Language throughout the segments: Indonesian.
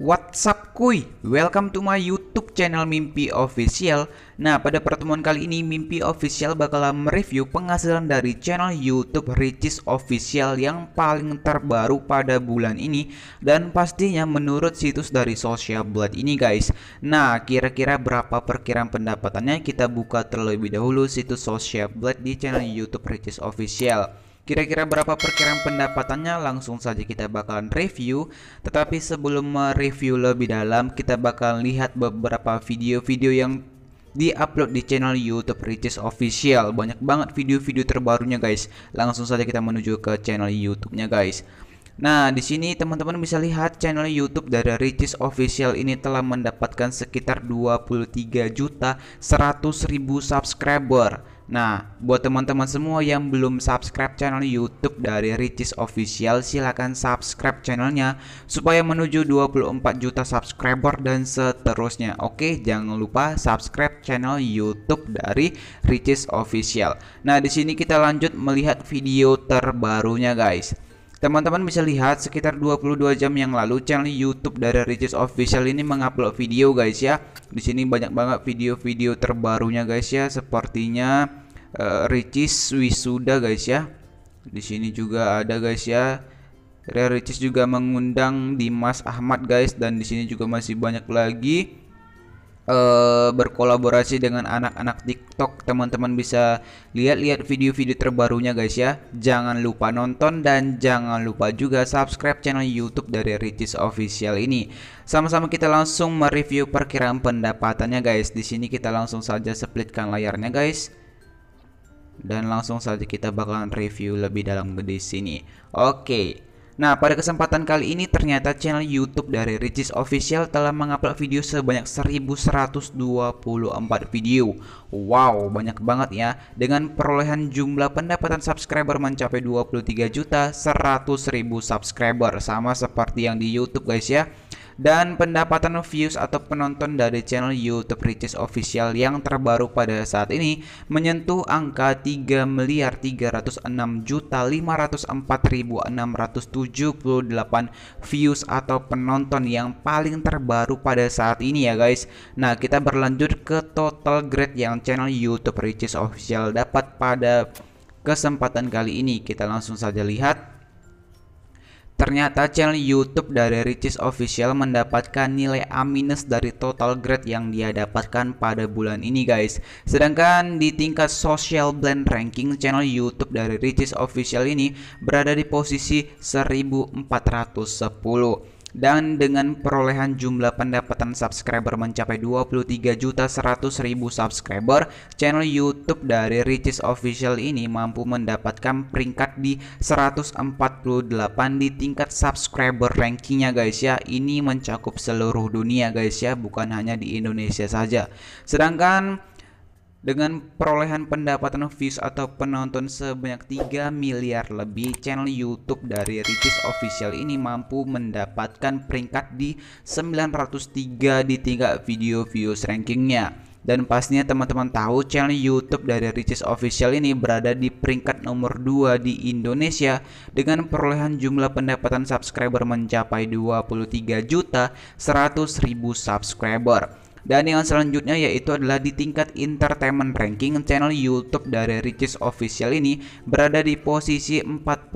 WhatsApp kuy? Welcome to my YouTube channel Mimpi Official. Nah, pada pertemuan kali ini Mimpi Official bakal mereview penghasilan dari channel YouTube Riches Official yang paling terbaru pada bulan ini dan pastinya menurut situs dari Social Blood ini, guys. Nah, kira-kira berapa perkiraan pendapatannya? Kita buka terlebih dahulu situs Social Blood di channel YouTube Riches Official. Kira-kira berapa perkiraan pendapatannya langsung saja kita bakalan review Tetapi sebelum mereview lebih dalam kita bakal lihat beberapa video-video yang di upload di channel YouTube Riches Official. Banyak banget video-video terbarunya guys. Langsung saja kita menuju ke channel YouTube-nya guys. Nah, di sini teman-teman bisa lihat channel YouTube dari Riches Official ini telah mendapatkan sekitar 23 juta 100 subscriber. Nah, buat teman-teman semua yang belum subscribe channel YouTube dari Ricis Official, silahkan subscribe channelnya supaya menuju 24 juta subscriber dan seterusnya. Oke, jangan lupa subscribe channel YouTube dari Ricis Official. Nah, di sini kita lanjut melihat video terbarunya, guys. Teman-teman bisa lihat sekitar 22 jam yang lalu channel YouTube dari Riches Official ini mengupload video guys ya. Di sini banyak banget video-video terbarunya guys ya. Sepertinya uh, Riches wisuda guys ya. Di sini juga ada guys ya. Rare Riches juga mengundang Dimas Ahmad guys dan di sini juga masih banyak lagi Eh, berkolaborasi dengan anak-anak TikTok. Teman-teman bisa lihat-lihat video-video terbarunya guys ya. Jangan lupa nonton dan jangan lupa juga subscribe channel YouTube dari Ricis Official ini. Sama-sama kita langsung mereview perkiraan pendapatannya guys. Di sini kita langsung saja splitkan layarnya guys dan langsung saja kita bakalan review lebih dalam di sini. Oke. Okay. Nah, pada kesempatan kali ini ternyata channel YouTube dari Ricis Official telah mengupload video sebanyak 1124 video. Wow, banyak banget ya. Dengan perolehan jumlah pendapatan subscriber mencapai 23.100.000 subscriber sama seperti yang di YouTube guys ya dan pendapatan views atau penonton dari channel YouTube Riches Official yang terbaru pada saat ini menyentuh angka 3 miliar 306 juta 504.678 views atau penonton yang paling terbaru pada saat ini ya guys. Nah, kita berlanjut ke total grade yang channel YouTube Riches Official dapat pada kesempatan kali ini. Kita langsung saja lihat Ternyata channel YouTube dari Ricis Official mendapatkan nilai A- minus dari total grade yang dia dapatkan pada bulan ini guys. Sedangkan di tingkat social blend ranking channel YouTube dari Ricis Official ini berada di posisi 1410 dan dengan perolehan jumlah pendapatan subscriber mencapai 23.100.000 subscriber, channel YouTube dari Riches Official ini mampu mendapatkan peringkat di 148 di tingkat subscriber rankingnya guys ya. Ini mencakup seluruh dunia guys ya, bukan hanya di Indonesia saja. Sedangkan dengan perolehan pendapatan views atau penonton sebanyak 3 miliar lebih, channel YouTube dari Ricis Official ini mampu mendapatkan peringkat di 903 di tingkat video views rankingnya. Dan pastinya teman-teman tahu channel YouTube dari Ricis Official ini berada di peringkat nomor 2 di Indonesia dengan perolehan jumlah pendapatan subscriber mencapai 23 juta 100 ribu subscriber. Dan yang selanjutnya yaitu adalah di tingkat entertainment ranking channel YouTube dari Ricis Official ini berada di posisi 44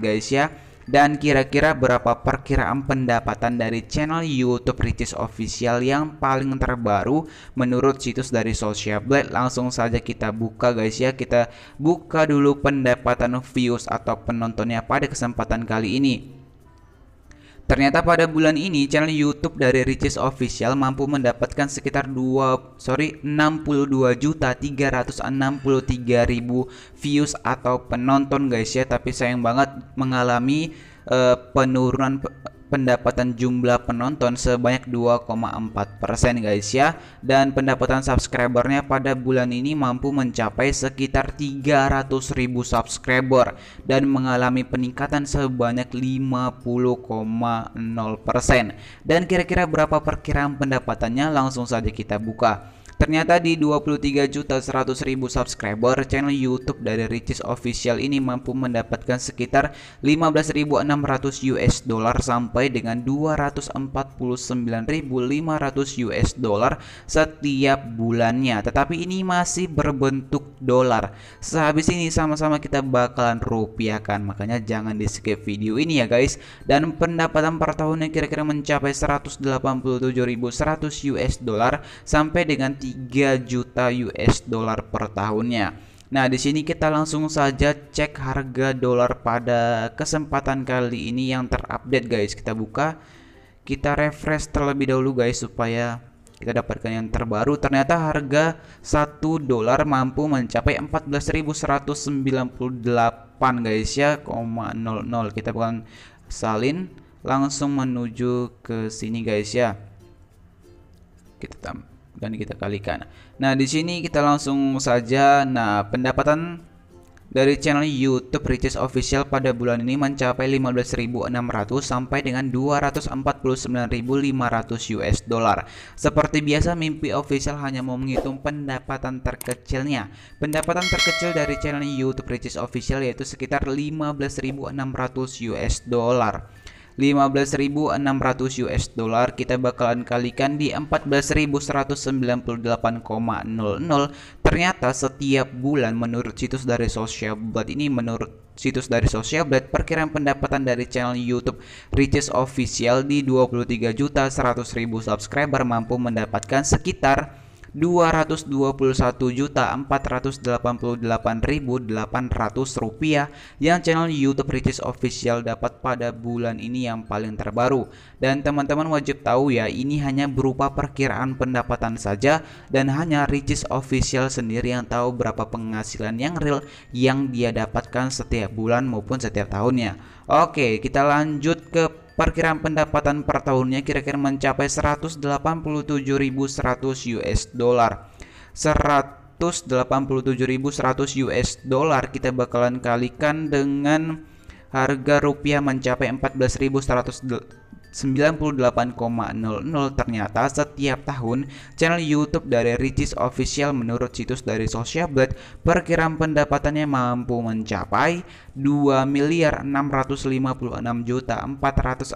guys ya. Dan kira-kira berapa perkiraan pendapatan dari channel YouTube Ricis Official yang paling terbaru menurut situs dari Social Blade? Langsung saja kita buka guys ya. Kita buka dulu pendapatan views atau penontonnya pada kesempatan kali ini. Ternyata pada bulan ini channel YouTube dari Riches Official mampu mendapatkan sekitar 2 sorry 62 juta 363 ribu views atau penonton guys ya tapi sayang banget mengalami uh, penurunan pendapatan jumlah penonton sebanyak 2,4 persen guys ya dan pendapatan subscribernya pada bulan ini mampu mencapai sekitar 300 ribu subscriber dan mengalami peningkatan sebanyak 50,0 persen dan kira-kira berapa perkiraan pendapatannya langsung saja kita buka Ternyata di 23.100.000 subscriber, channel YouTube dari Ricis Official ini mampu mendapatkan sekitar 15.600 US dollar sampai dengan 249.500 US dollar setiap bulannya. Tetapi ini masih berbentuk dolar. Sehabis ini sama-sama kita bakalan rupiahkan. Makanya jangan di skip video ini ya guys. Dan pendapatan per tahunnya kira-kira mencapai 187.100 US dollar sampai dengan 3 juta US dollar per tahunnya. Nah, di sini kita langsung saja cek harga dolar pada kesempatan kali ini yang terupdate guys. Kita buka, kita refresh terlebih dahulu guys supaya kita dapatkan yang terbaru. Ternyata harga 1 dolar mampu mencapai 14.198 guys ya, 00. Kita bukan salin langsung menuju ke sini guys ya. Kita tambah dan kita kalikan. Nah, di sini kita langsung saja. Nah, pendapatan dari channel YouTube Riches Official pada bulan ini mencapai 15.600 sampai dengan 249.500 US dollar. Seperti biasa, mimpi official hanya mau menghitung pendapatan terkecilnya. Pendapatan terkecil dari channel YouTube Riches Official yaitu sekitar 15.600 US dollar. 15.600 US dollar kita bakalan kalikan di 14.198,00 ternyata setiap bulan menurut situs dari Social Blood ini menurut situs dari Social Blade perkiraan pendapatan dari channel YouTube Riches Official di juta ribu subscriber mampu mendapatkan sekitar 221.488.800 rupiah yang channel YouTube Ricis Official dapat pada bulan ini yang paling terbaru. Dan teman-teman wajib tahu ya, ini hanya berupa perkiraan pendapatan saja dan hanya Ricis Official sendiri yang tahu berapa penghasilan yang real yang dia dapatkan setiap bulan maupun setiap tahunnya. Oke, kita lanjut ke Perkiraan pendapatan per tahunnya kira-kira mencapai 187.100 US dollar. 187.100 US dollar kita bakalan kalikan dengan harga rupiah mencapai 98,00 ternyata setiap tahun channel YouTube dari Ricis Official menurut situs dari Social Blade perkiraan pendapatannya mampu mencapai 2 miliar 656 juta 445.800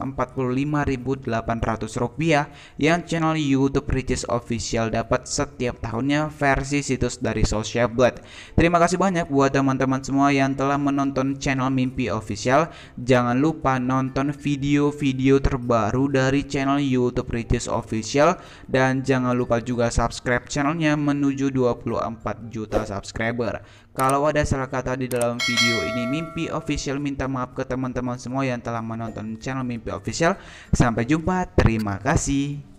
rupiah yang channel YouTube Ricis Official dapat setiap tahunnya versi situs dari Social Blade. Terima kasih banyak buat teman-teman semua yang telah menonton channel Mimpi Official. Jangan lupa nonton video-video terbaru terbaru dari channel YouTube Ricis Official dan jangan lupa juga subscribe channelnya menuju 24 juta subscriber. Kalau ada salah kata di dalam video ini, Mimpi Official minta maaf ke teman-teman semua yang telah menonton channel Mimpi Official. Sampai jumpa, terima kasih.